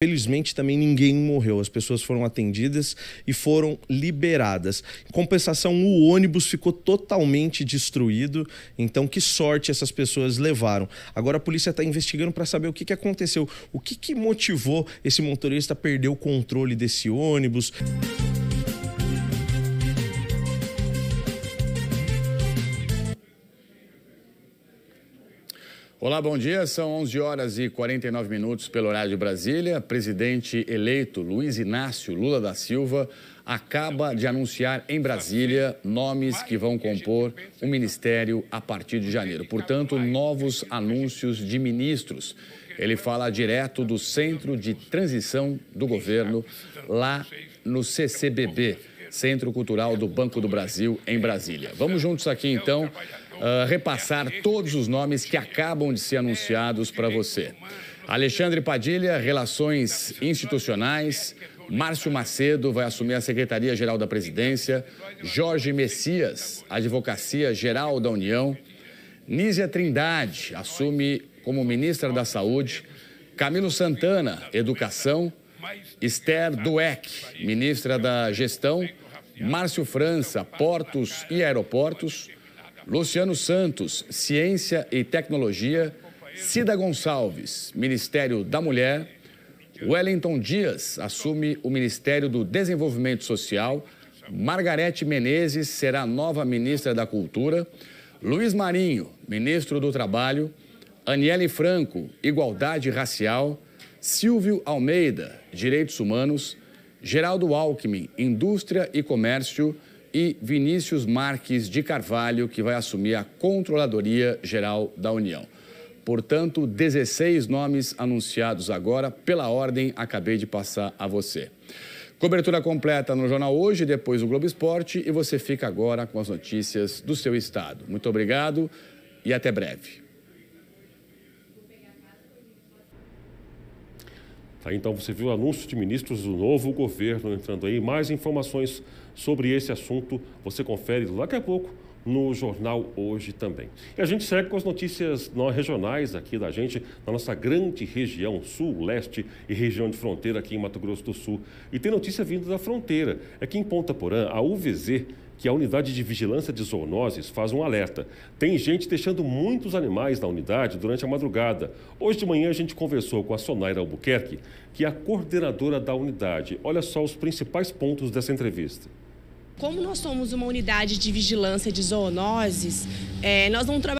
Felizmente também ninguém morreu, as pessoas foram atendidas e foram liberadas. Em compensação, o ônibus ficou totalmente destruído, então que sorte essas pessoas levaram. Agora a polícia está investigando para saber o que, que aconteceu, o que, que motivou esse motorista a perder o controle desse ônibus. Olá, bom dia. São 11 horas e 49 minutos pelo horário de Brasília. Presidente eleito Luiz Inácio Lula da Silva acaba de anunciar em Brasília nomes que vão compor o ministério a partir de janeiro. Portanto, novos anúncios de ministros. Ele fala direto do Centro de Transição do Governo lá no CCBB. Centro Cultural do Banco do Brasil, em Brasília. Vamos juntos aqui, então, uh, repassar todos os nomes que acabam de ser anunciados para você. Alexandre Padilha, Relações Institucionais. Márcio Macedo vai assumir a Secretaria-Geral da Presidência. Jorge Messias, Advocacia Geral da União. Nízia Trindade assume como ministra da Saúde. Camilo Santana, Educação. Esther Dueck, ministra da Gestão. Márcio França, Portos e Aeroportos, Luciano Santos, Ciência e Tecnologia, Cida Gonçalves, Ministério da Mulher, Wellington Dias assume o Ministério do Desenvolvimento Social, Margarete Menezes será nova ministra da Cultura, Luiz Marinho, ministro do Trabalho, Aniele Franco, Igualdade Racial, Silvio Almeida, Direitos Humanos, Geraldo Alckmin, Indústria e Comércio, e Vinícius Marques de Carvalho, que vai assumir a Controladoria Geral da União. Portanto, 16 nomes anunciados agora, pela ordem, acabei de passar a você. Cobertura completa no Jornal Hoje, depois o Globo Esporte, e você fica agora com as notícias do seu estado. Muito obrigado e até breve. então você viu o anúncio de ministros do novo governo entrando aí. Mais informações sobre esse assunto você confere daqui a pouco no Jornal Hoje também. E a gente segue com as notícias regionais aqui da gente, da nossa grande região sul, leste e região de fronteira aqui em Mato Grosso do Sul. E tem notícia vinda da fronteira. É que em Ponta Porã, a UVZ que é a unidade de vigilância de zoonoses faz um alerta. Tem gente deixando muitos animais na unidade durante a madrugada. Hoje de manhã a gente conversou com a Sonaira Albuquerque, que é a coordenadora da unidade. Olha só os principais pontos dessa entrevista. Como nós somos uma unidade de vigilância de zoonoses, é, nós não trabalhamos